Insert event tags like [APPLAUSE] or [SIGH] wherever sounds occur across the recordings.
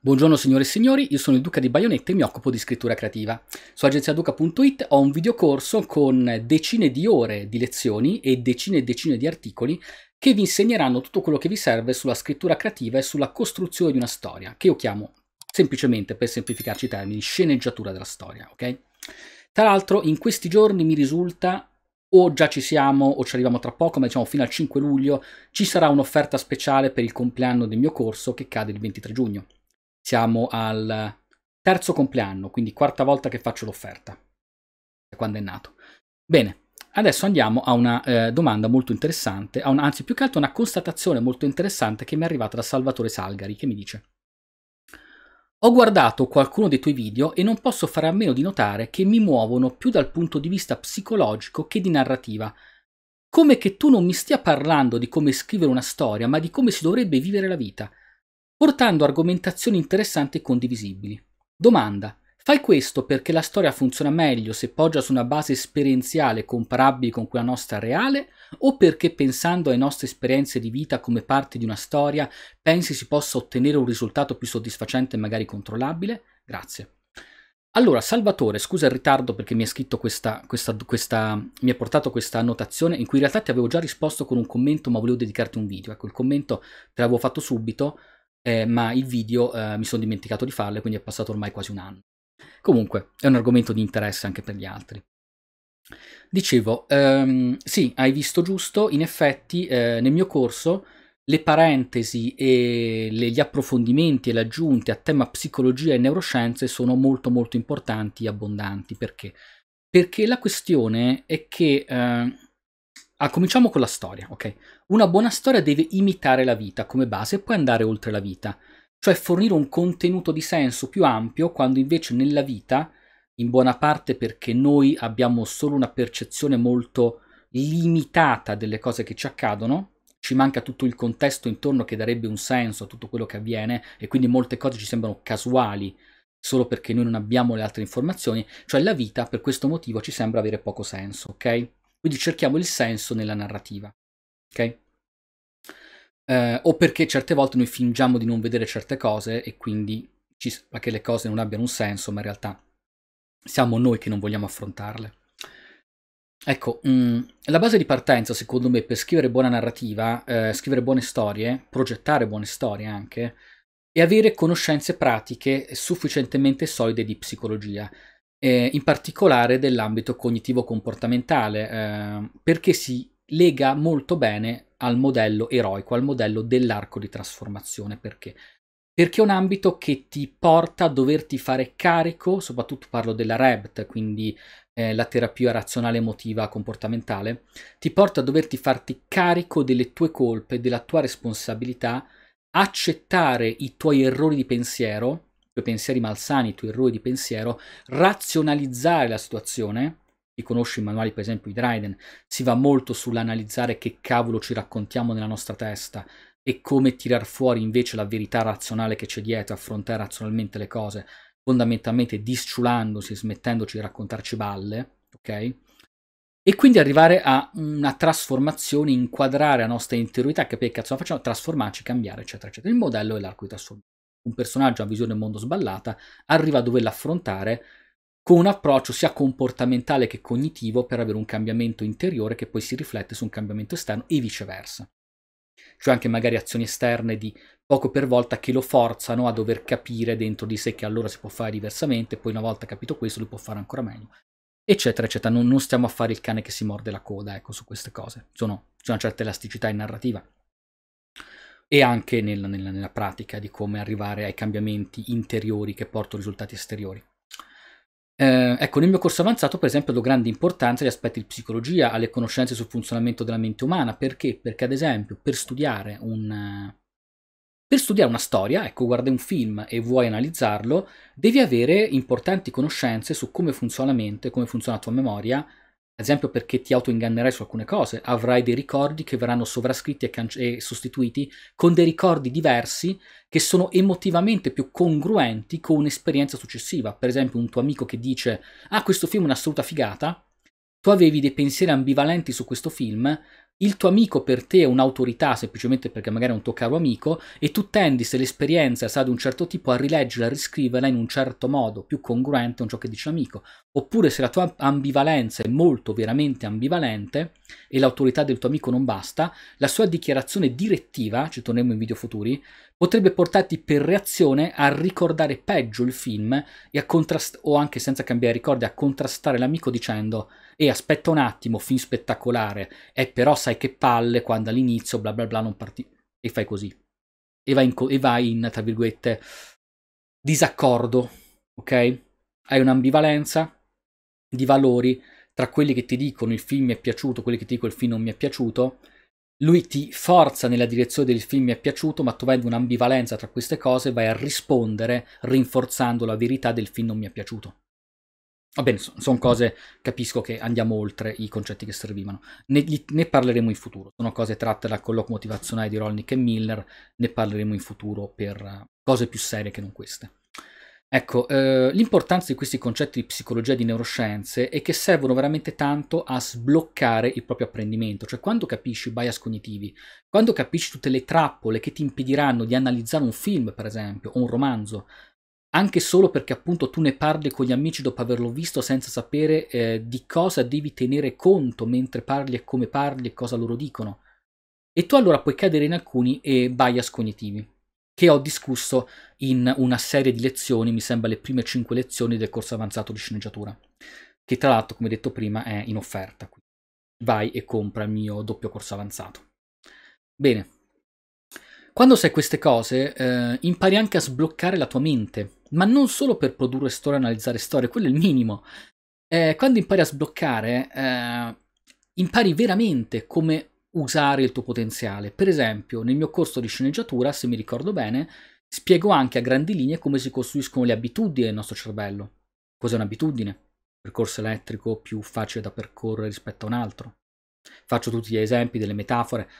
Buongiorno signore e signori, io sono il Duca di Baionette e mi occupo di scrittura creativa. Su agenziaduca.it ho un videocorso con decine di ore di lezioni e decine e decine di articoli che vi insegneranno tutto quello che vi serve sulla scrittura creativa e sulla costruzione di una storia, che io chiamo semplicemente, per semplificarci i termini, sceneggiatura della storia, ok? Tra l'altro in questi giorni mi risulta o già ci siamo o ci arriviamo tra poco, ma diciamo fino al 5 luglio ci sarà un'offerta speciale per il compleanno del mio corso che cade il 23 giugno. Siamo al terzo compleanno, quindi quarta volta che faccio l'offerta, da quando è nato. Bene, adesso andiamo a una eh, domanda molto interessante, una, anzi più che altro una constatazione molto interessante che mi è arrivata da Salvatore Salgari, che mi dice ho guardato qualcuno dei tuoi video e non posso fare a meno di notare che mi muovono più dal punto di vista psicologico che di narrativa. Come che tu non mi stia parlando di come scrivere una storia, ma di come si dovrebbe vivere la vita portando argomentazioni interessanti e condivisibili. Domanda. Fai questo perché la storia funziona meglio se poggia su una base esperienziale comparabile con quella nostra reale o perché pensando alle nostre esperienze di vita come parte di una storia pensi si possa ottenere un risultato più soddisfacente e magari controllabile? Grazie. Allora, Salvatore, scusa il ritardo perché mi ha scritto questa, questa, questa, mi hai portato questa annotazione in cui in realtà ti avevo già risposto con un commento ma volevo dedicarti un video. Ecco, il commento te l'avevo fatto subito, eh, ma il video eh, mi sono dimenticato di farle, quindi è passato ormai quasi un anno. Comunque, è un argomento di interesse anche per gli altri. Dicevo, ehm, sì, hai visto giusto, in effetti eh, nel mio corso le parentesi e le, gli approfondimenti e le aggiunte a tema psicologia e neuroscienze sono molto molto importanti e abbondanti. Perché? Perché la questione è che eh, Ah, cominciamo con la storia, ok? Una buona storia deve imitare la vita come base e poi andare oltre la vita, cioè fornire un contenuto di senso più ampio quando invece nella vita, in buona parte perché noi abbiamo solo una percezione molto limitata delle cose che ci accadono, ci manca tutto il contesto intorno che darebbe un senso a tutto quello che avviene e quindi molte cose ci sembrano casuali solo perché noi non abbiamo le altre informazioni, cioè la vita per questo motivo ci sembra avere poco senso, ok? Quindi cerchiamo il senso nella narrativa. Ok? Eh, o perché certe volte noi fingiamo di non vedere certe cose e quindi ci sembra che le cose non abbiano un senso, ma in realtà siamo noi che non vogliamo affrontarle. Ecco, mh, mm, la base di partenza, secondo me, per scrivere buona narrativa, eh, scrivere buone storie, progettare buone storie anche, è avere conoscenze pratiche sufficientemente solide di psicologia eh, in particolare dell'ambito cognitivo-comportamentale, eh, perché si lega molto bene al modello eroico, al modello dell'arco di trasformazione. Perché? Perché è un ambito che ti porta a doverti fare carico, soprattutto parlo della REBT, quindi eh, la terapia razionale emotiva comportamentale, ti porta a doverti farti carico delle tue colpe, della tua responsabilità, accettare i tuoi errori di pensiero tuoi pensieri malsani, i tuoi errori di pensiero, razionalizzare la situazione, chi conosce i manuali per esempio di Dryden, si va molto sull'analizzare che cavolo ci raccontiamo nella nostra testa e come tirar fuori invece la verità razionale che c'è dietro, affrontare razionalmente le cose, fondamentalmente disciulandosi, smettendoci di raccontarci balle, ok? E quindi arrivare a una trasformazione, inquadrare la nostra interiorità, capire che cazzo facciamo, trasformarci, cambiare, eccetera, eccetera. Il modello è l'arco di trasformazione un personaggio a visione mondo sballata, arriva a doverla affrontare con un approccio sia comportamentale che cognitivo per avere un cambiamento interiore che poi si riflette su un cambiamento esterno e viceversa. Cioè anche magari azioni esterne di poco per volta che lo forzano a dover capire dentro di sé che allora si può fare diversamente, poi una volta capito questo lo può fare ancora meglio, eccetera, eccetera. Non, non stiamo a fare il cane che si morde la coda, ecco, su queste cose. Sono, c'è una certa elasticità in narrativa e anche nella, nella, nella pratica di come arrivare ai cambiamenti interiori che portano risultati esteriori. Eh, ecco, nel mio corso avanzato, per esempio, do grande importanza agli aspetti di psicologia, alle conoscenze sul funzionamento della mente umana. Perché? Perché, ad esempio, per studiare, un, per studiare una storia, ecco, guarda un film e vuoi analizzarlo, devi avere importanti conoscenze su come funziona la mente, come funziona la tua memoria, ad esempio perché ti autoingannerai su alcune cose, avrai dei ricordi che verranno sovrascritti e, can- e, sostituiti con dei ricordi diversi che sono emotivamente più congruenti con un'esperienza successiva. Per esempio un tuo amico che dice ah questo film è un'assoluta figata, tu avevi dei pensieri ambivalenti su questo film, il tuo amico per te è un'autorità semplicemente perché magari è un tuo caro amico e tu tendi se l'esperienza sa di un certo tipo a rileggerla, a riscriverla in un certo modo più congruente con ciò che dice l'amico oppure se la tua ambivalenza è molto veramente ambivalente e l'autorità del tuo amico non basta la sua dichiarazione direttiva ci torneremo in video futuri potrebbe portarti per reazione a ricordare peggio il film e a contrast- o anche senza cambiare ricordi a contrastare l'amico dicendo e aspetta un attimo, film spettacolare, e eh, però sai che palle quando all'inizio bla bla bla non parti e fai così. E vai in, e vai in tra virgolette, disaccordo, ok? Hai un'ambivalenza di valori tra quelli che ti dicono il film mi è piaciuto, quelli che ti dicono il film non mi è piaciuto, lui ti forza nella direzione del film mi è piaciuto, ma tu avendo un'ambivalenza tra queste cose vai a rispondere rinforzando la verità del film non mi è piaciuto. Va bene, sono cose, capisco che andiamo oltre i concetti che servivano, ne, ne, parleremo in futuro, sono cose tratte dal colloquio motivazionale di Rolnick e Miller, ne parleremo in futuro per eh, cose più serie che non queste. Ecco, eh, l'importanza di questi concetti di psicologia e di neuroscienze è che servono veramente tanto a sbloccare il proprio apprendimento, cioè quando capisci i bias cognitivi, quando capisci tutte le trappole che ti impediranno di analizzare un film, per esempio, o un romanzo, anche solo perché appunto tu ne parli con gli amici dopo averlo visto senza sapere eh, di cosa devi tenere conto mentre parli e come parli e cosa loro dicono. E tu allora puoi cadere in alcuni eh, bias cognitivi, che ho discusso in una serie di lezioni, mi sembra le prime 5 lezioni del corso avanzato di sceneggiatura, che tra l'altro, come detto prima, è in offerta. Quindi vai e compra il mio doppio corso avanzato. Bene. Quando sai queste cose, eh, impari anche a sbloccare la tua mente ma non solo per produrre storie e analizzare storie, quello è il minimo. Eh, quando impari a sbloccare, eh, impari veramente come usare il tuo potenziale. Per esempio, nel mio corso di sceneggiatura, se mi ricordo bene, spiego anche a grandi linee come si costruiscono le abitudini del nostro cervello. Cos'è un'abitudine? percorso elettrico più facile da percorrere rispetto a un altro. Faccio tutti gli esempi delle metafore,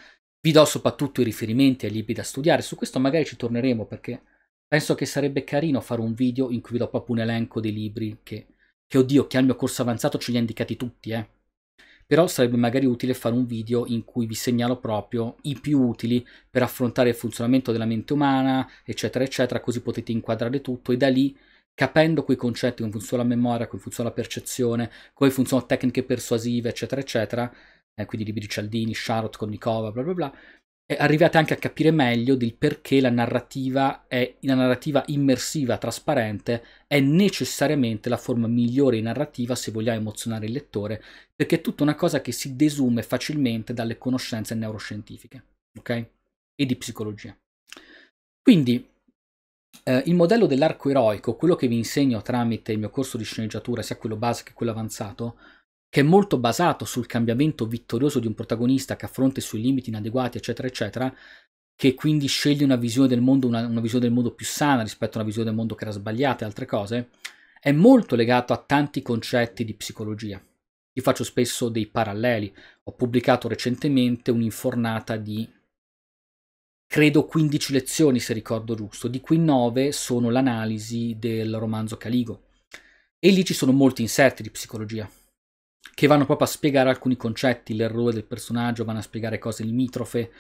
vi do soprattutto i riferimenti ai libri da studiare, su questo magari ci torneremo perché Penso che sarebbe carino fare un video in cui vi do proprio un elenco dei libri che, che oddio, che al mio corso avanzato ce li ha indicati tutti, eh. Però sarebbe magari utile fare un video in cui vi segnalo proprio i più utili per affrontare il funzionamento della mente umana, eccetera, eccetera, così potete inquadrare tutto e da lì capendo quei concetti, come funziona la memoria, come funziona la percezione, come funzionano tecniche persuasive, eccetera, eccetera, eh, quindi libri di Cialdini, Charlotte, Konnikova, bla bla bla, arrivate anche a capire meglio del perché la narrativa, è, la narrativa immersiva, trasparente, è necessariamente la forma migliore di narrativa se vogliamo emozionare il lettore, perché è tutta una cosa che si desume facilmente dalle conoscenze neuroscientifiche, ok? E di psicologia. Quindi, eh, il modello dell'arco eroico, quello che vi insegno tramite il mio corso di sceneggiatura, sia quello base che quello avanzato, che è molto basato sul cambiamento vittorioso di un protagonista che affronta i suoi limiti inadeguati, eccetera, eccetera, che quindi sceglie una visione del mondo, una, una visione del mondo più sana rispetto a una visione del mondo che era sbagliata e altre cose, è molto legato a tanti concetti di psicologia. Io faccio spesso dei paralleli. Ho pubblicato recentemente un'infornata di credo 15 lezioni, se ricordo giusto, di cui 9 sono l'analisi del romanzo Caligo. E lì ci sono molti inserti di psicologia che vanno proprio a spiegare alcuni concetti, l'errore del personaggio, vanno a spiegare cose limitrofe.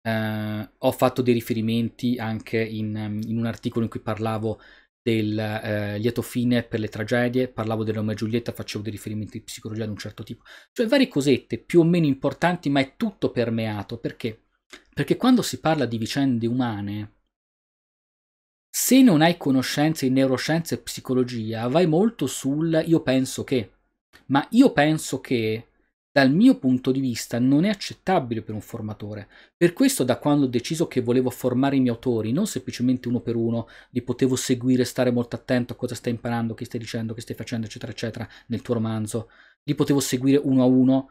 Eh, ho fatto dei riferimenti anche in, in, un articolo in cui parlavo del eh, lieto fine per le tragedie, parlavo di Romeo e Giulietta, facevo dei riferimenti di psicologia di un certo tipo, cioè varie cosette più o meno importanti, ma è tutto permeato perché? Perché quando si parla di vicende umane, se non hai conoscenze in neuroscienze e psicologia, vai molto sul io penso che ma io penso che dal mio punto di vista non è accettabile per un formatore. Per questo da quando ho deciso che volevo formare i miei autori, non semplicemente uno per uno, li potevo seguire, stare molto attento a cosa stai imparando, che stai dicendo, che stai facendo, eccetera, eccetera, nel tuo romanzo, li potevo seguire uno a uno,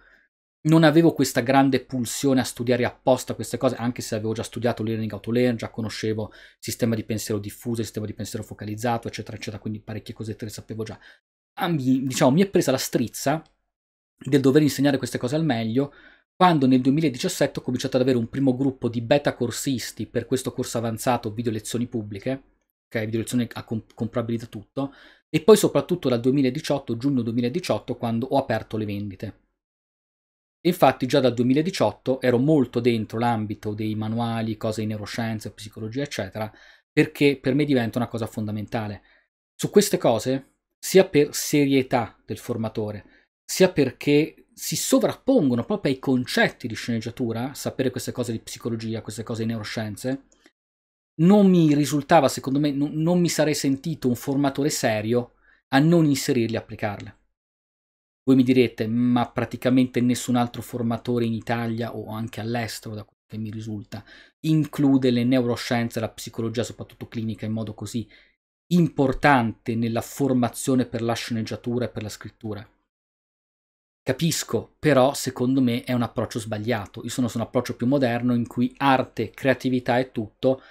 non avevo questa grande pulsione a studiare apposta queste cose, anche se avevo già studiato learning autolearn, già conoscevo sistema di pensiero diffuso, sistema di pensiero focalizzato, eccetera, eccetera, quindi parecchie cosette le sapevo già ambi, diciamo, mi è presa la strizza del dover insegnare queste cose al meglio quando nel 2017 ho cominciato ad avere un primo gruppo di beta corsisti per questo corso avanzato video lezioni pubbliche, ok, video lezioni a comp- comprabilità tutto, e poi soprattutto dal 2018, giugno 2018, quando ho aperto le vendite. infatti già dal 2018 ero molto dentro l'ambito dei manuali, cose in neuroscienze, psicologia, eccetera, perché per me diventa una cosa fondamentale. Su queste cose sia per serietà del formatore, sia perché si sovrappongono proprio ai concetti di sceneggiatura, sapere queste cose di psicologia, queste cose di neuroscienze, non mi risultava, secondo me, non, non mi sarei sentito un formatore serio a non inserirli e applicarle. Voi mi direte, ma praticamente nessun altro formatore in Italia o anche all'estero, da quello che mi risulta, include le neuroscienze la psicologia, soprattutto clinica, in modo così importante nella formazione per la sceneggiatura e per la scrittura. Capisco, però secondo me è un approccio sbagliato. Io sono su un approccio più moderno in cui arte, creatività e tutto,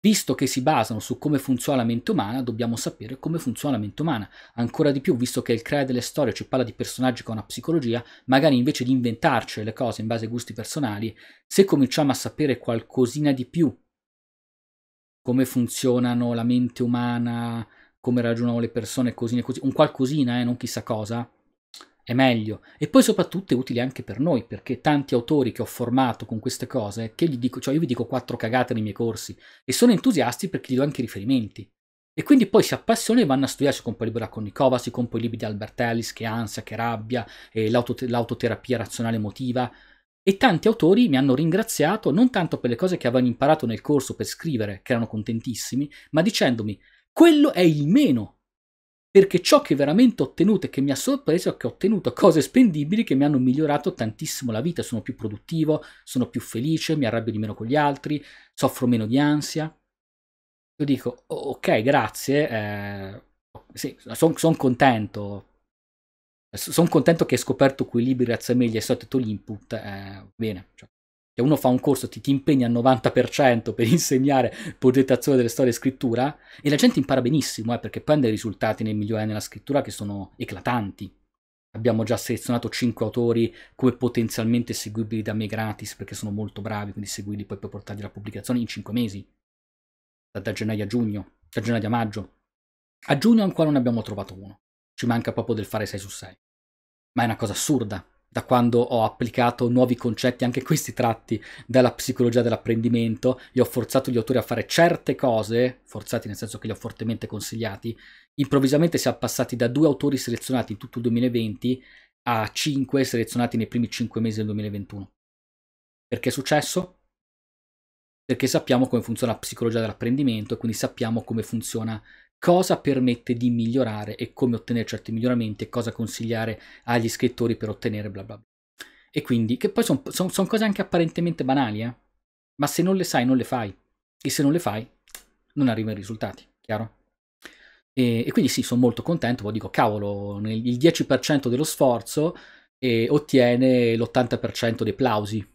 visto che si basano su come funziona la mente umana, dobbiamo sapere come funziona la mente umana. Ancora di più, visto che il creare delle storie ci cioè parla di personaggi con una psicologia, magari invece di inventarci le cose in base ai gusti personali, se cominciamo a sapere qualcosina di più come funzionano la mente umana, come ragionano le persone, così così, un qualcosina, eh, non chissà cosa, è meglio. E poi soprattutto è utile anche per noi, perché tanti autori che ho formato con queste cose, che gli dico, cioè io vi dico quattro cagate nei miei corsi, e sono entusiasti perché gli do anche riferimenti. E quindi poi si appassionano e vanno a studiare, si compra il libro da Konnikova, si compra i libri di Albert Ellis, che ansia, che rabbia, e l'autoterapia razionale emotiva, e tanti autori mi hanno ringraziato non tanto per le cose che avevano imparato nel corso per scrivere, che erano contentissimi, ma dicendomi quello è il meno, perché ciò che veramente ho ottenuto e che mi ha sorpreso è che ho ottenuto cose spendibili che mi hanno migliorato tantissimo la vita, sono più produttivo, sono più felice, mi arrabbio di meno con gli altri, soffro meno di ansia. Io dico ok, grazie, eh, sì, sono son contento, sono contento che hai scoperto quei libri grazie a me, gli hai sottetto l'input, eh, bene. Cioè, se uno fa un corso, ti, ti impegna al 90% per [LAUGHS] insegnare progettazione delle storie e scrittura, e la gente impara benissimo, eh, perché prende risultati nel migliorare nella scrittura che sono eclatanti. Abbiamo già selezionato 5 autori come potenzialmente seguibili da me gratis, perché sono molto bravi, quindi seguirli poi per portarli alla pubblicazione in 5 mesi, da, da gennaio a giugno, da gennaio a maggio. A giugno ancora non abbiamo trovato uno, ci manca proprio del fare 6 su 6 ma è una cosa assurda. Da quando ho applicato nuovi concetti, anche questi tratti della psicologia dell'apprendimento, e ho forzato gli autori a fare certe cose, forzati nel senso che li ho fortemente consigliati, improvvisamente siamo passati da due autori selezionati in tutto il 2020 a cinque selezionati nei primi cinque mesi del 2021. Perché è successo? Perché sappiamo come funziona la psicologia dell'apprendimento e quindi sappiamo come funziona cosa permette di migliorare e come ottenere certi miglioramenti e cosa consigliare agli scrittori per ottenere bla bla bla. E quindi, che poi sono son, son cose anche apparentemente banali, eh? ma se non le sai non le fai e se non le fai non arrivano i risultati, chiaro? E, e quindi sì, sono molto contento, poi dico cavolo, nel, il 10% dello sforzo eh, ottiene l'80% dei plausi,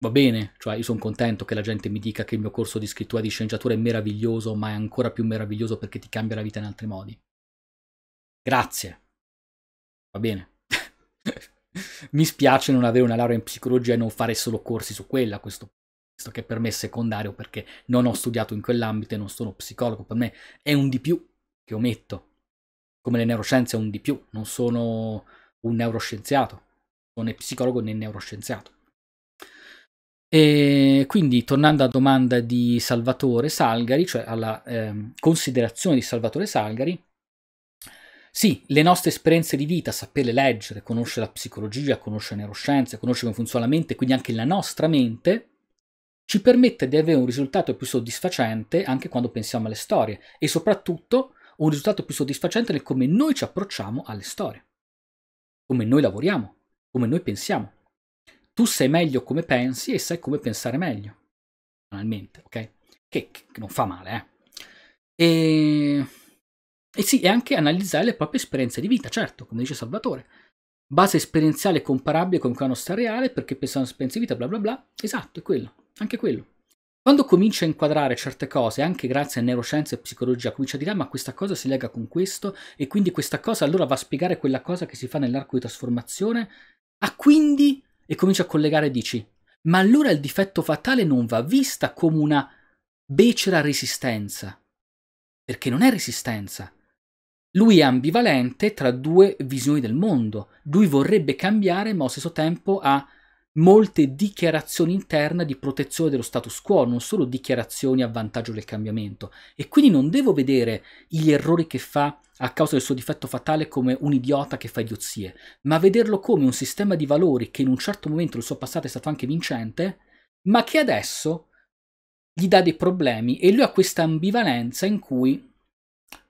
va bene, cioè io sono contento che la gente mi dica che il mio corso di scrittura di sceneggiatura è meraviglioso, ma è ancora più meraviglioso perché ti cambia la vita in altri modi. Grazie. Va bene. [LAUGHS] mi spiace non avere una laurea in psicologia e non fare solo corsi su quella, questo, questo che per me è secondario perché non ho studiato in quell'ambito e non sono psicologo, per me è un di più che ometto. Come le neuroscienze è un di più, non sono un neuroscienziato, non è psicologo né neuroscienziato. E quindi tornando alla domanda di Salvatore Salgari, cioè alla eh, considerazione di Salvatore Salgari, sì, le nostre esperienze di vita, saperle leggere, conoscere la psicologia, conoscere le neuroscienze, conoscere come funziona la mente, quindi anche la nostra mente, ci permette di avere un risultato più soddisfacente anche quando pensiamo alle storie e soprattutto un risultato più soddisfacente nel come noi ci approcciamo alle storie, come noi lavoriamo, come noi pensiamo tu sai meglio come pensi e sai come pensare meglio, banalmente, ok? Che, che non fa male, eh? E, e sì, e anche analizzare le proprie esperienze di vita, certo, come dice Salvatore. Base esperienziale comparabile con una nostra reale perché pensano esperienze di vita, bla bla bla. Esatto, è quello, anche quello. Quando comincia a inquadrare certe cose, anche grazie a neuroscienze e psicologia, comincia a dire ah, ma questa cosa si lega con questo e quindi questa cosa allora va a spiegare quella cosa che si fa nell'arco di trasformazione. Ah, quindi e cominci a collegare e dici ma allora il difetto fatale non va vista come una becera resistenza, perché non è resistenza. Lui è ambivalente tra due visioni del mondo. Lui vorrebbe cambiare, ma allo stesso tempo ha molte dichiarazioni interne di protezione dello status quo, non solo dichiarazioni a vantaggio del cambiamento. E quindi non devo vedere gli errori che fa a causa del suo difetto fatale come un idiota che fa idiozie, ma vederlo come un sistema di valori che in un certo momento del suo passato è stato anche vincente, ma che adesso gli dà dei problemi e lui ha questa ambivalenza in cui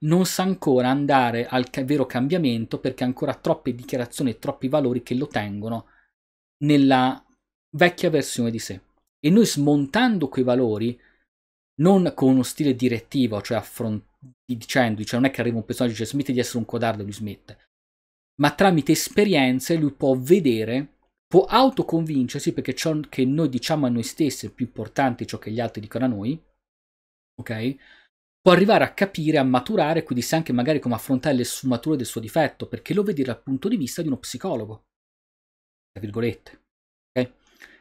non sa ancora andare al vero cambiamento perché ha ancora troppe dichiarazioni e troppi valori che lo tengono nella vecchia versione di sé. E noi smontando quei valori, non con uno stile direttivo, cioè affrontando, dicendo, cioè non è che arriva un personaggio e dice smette di essere un codardo lui smette, ma tramite esperienze lui può vedere, può autoconvincersi perché ciò che noi diciamo a noi stessi è più importante di ciò che gli altri dicono a noi, ok? Può arrivare a capire, a maturare, quindi sa anche magari come affrontare le sfumature del suo difetto, perché lo vede dal punto di vista di uno psicologo tra virgolette. Okay?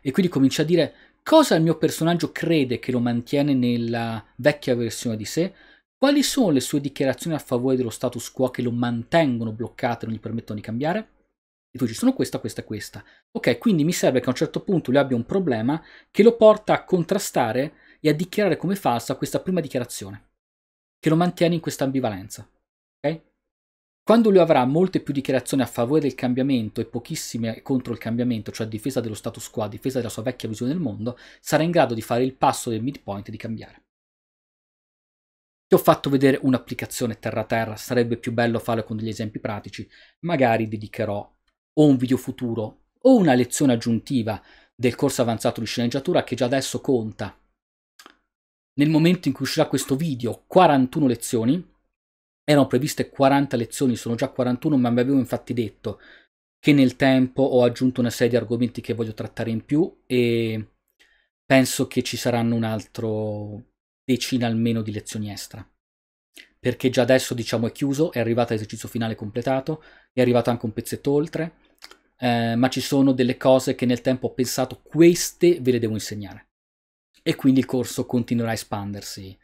E quindi comincia a dire cosa il mio personaggio crede che lo mantiene nella vecchia versione di sé, quali sono le sue dichiarazioni a favore dello status quo che lo mantengono bloccato e non gli permettono di cambiare. E tu ci sono questa, questa e questa. Ok, quindi mi serve che a un certo punto lui abbia un problema che lo porta a contrastare e a dichiarare come falsa questa prima dichiarazione, che lo mantiene in questa ambivalenza. Ok? Quando lui avrà molte più dichiarazioni a favore del cambiamento e pochissime contro il cambiamento, cioè a difesa dello status quo, a difesa della sua vecchia visione del mondo, sarà in grado di fare il passo del midpoint e di cambiare. Ti ho fatto vedere un'applicazione terra-terra, sarebbe più bello farlo con degli esempi pratici, magari dedicherò o un video futuro o una lezione aggiuntiva del corso avanzato di sceneggiatura che già adesso conta. Nel momento in cui uscirà questo video, 41 lezioni, erano previste 40 lezioni, sono già 41, ma mi avevo infatti detto che nel tempo ho aggiunto una serie di argomenti che voglio trattare in più e penso che ci saranno un altro decina almeno di lezioni extra. Perché già adesso diciamo è chiuso, è arrivato l'esercizio finale completato, è arrivato anche un pezzetto oltre, eh, ma ci sono delle cose che nel tempo ho pensato, queste ve le devo insegnare. E quindi il corso continuerà a espandersi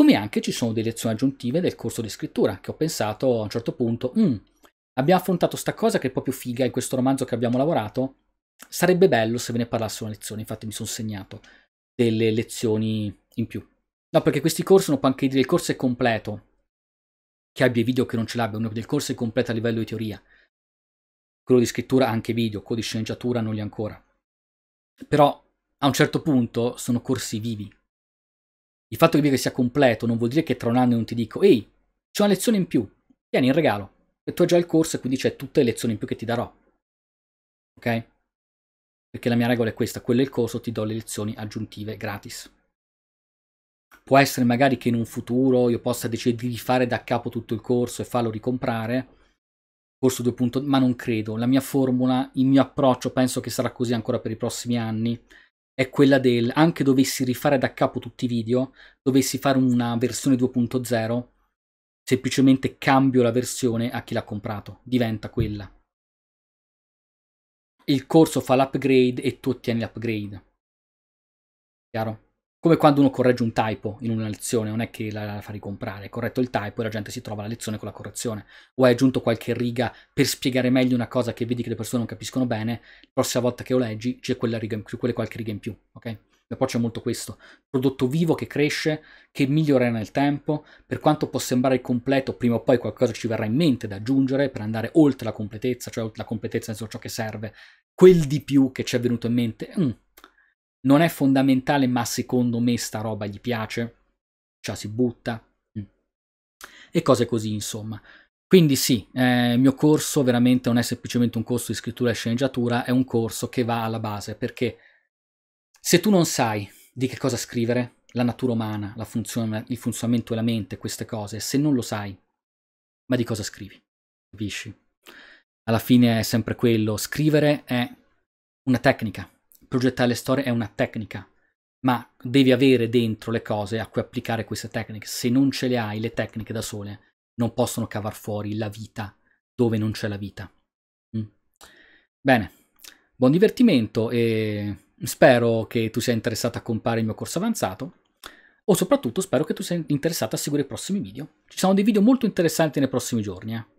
come anche ci sono delle lezioni aggiuntive del corso di scrittura, che ho pensato a un certo punto, mm, abbiamo affrontato sta cosa che è proprio figa in questo romanzo che abbiamo lavorato, sarebbe bello se ve ne parlasse una lezione, infatti mi sono segnato delle lezioni in più. No, perché questi corsi, uno può anche dire il corso è completo, che abbia i video che non ce l'abbia, uno del corso è completo a livello di teoria, quello di scrittura anche video, quello di sceneggiatura non li ancora. Però a un certo punto sono corsi vivi, il fatto che il video sia completo non vuol dire che tra un anno non ti dico, ehi, c'è una lezione in più, tieni il regalo. E tu hai già il corso e quindi c'è tutte le lezioni in più che ti darò. Ok? Perché la mia regola è questa, quello è il corso, ti do le lezioni aggiuntive gratis. Può essere magari che in un futuro io possa decidere di rifare da capo tutto il corso e farlo ricomprare, corso 2.0, ma non credo. La mia formula, il mio approccio penso che sarà così ancora per i prossimi anni è quella del anche dovessi rifare da capo tutti i video, dovessi fare una versione 2.0, semplicemente cambio la versione a chi l'ha comprato, diventa quella. Il corso fa l'upgrade e tu ottieni l'upgrade. Chiaro? Come quando uno corregge un typo in una lezione, non è che la, la fa ricomprare, è corretto il typo e la gente si trova la lezione con la correzione. O hai aggiunto qualche riga per spiegare meglio una cosa che vedi che le persone non capiscono bene, la prossima volta che lo leggi c'è quella riga in quelle qualche riga in più, ok? E poi c'è molto questo, prodotto vivo che cresce, che migliora nel tempo, per quanto può sembrare completo, prima o poi qualcosa ci verrà in mente da aggiungere per andare oltre la completezza, cioè oltre la completezza nel senso ciò che serve, quel di più che ci è venuto in mente, mm, non è fondamentale, ma secondo me sta roba gli piace. Cioè si butta. Mm. E cose così, insomma. Quindi sì, eh, il mio corso veramente non è semplicemente un corso di scrittura e sceneggiatura, è un corso che va alla base, perché se tu non sai di che cosa scrivere, la natura umana, la funzione, il funzionamento della mente, queste cose, se non lo sai, ma di cosa scrivi? Capisci? Alla fine è sempre quello, scrivere è una tecnica, progettare le storie è una tecnica, ma devi avere dentro le cose a cui applicare queste tecniche. Se non ce le hai, le tecniche da sole non possono cavar fuori la vita dove non c'è la vita. Mm. Bene, buon divertimento e spero che tu sia interessato a comprare il mio corso avanzato o soprattutto spero che tu sia interessato a seguire i prossimi video. Ci sono dei video molto interessanti nei prossimi giorni. Eh.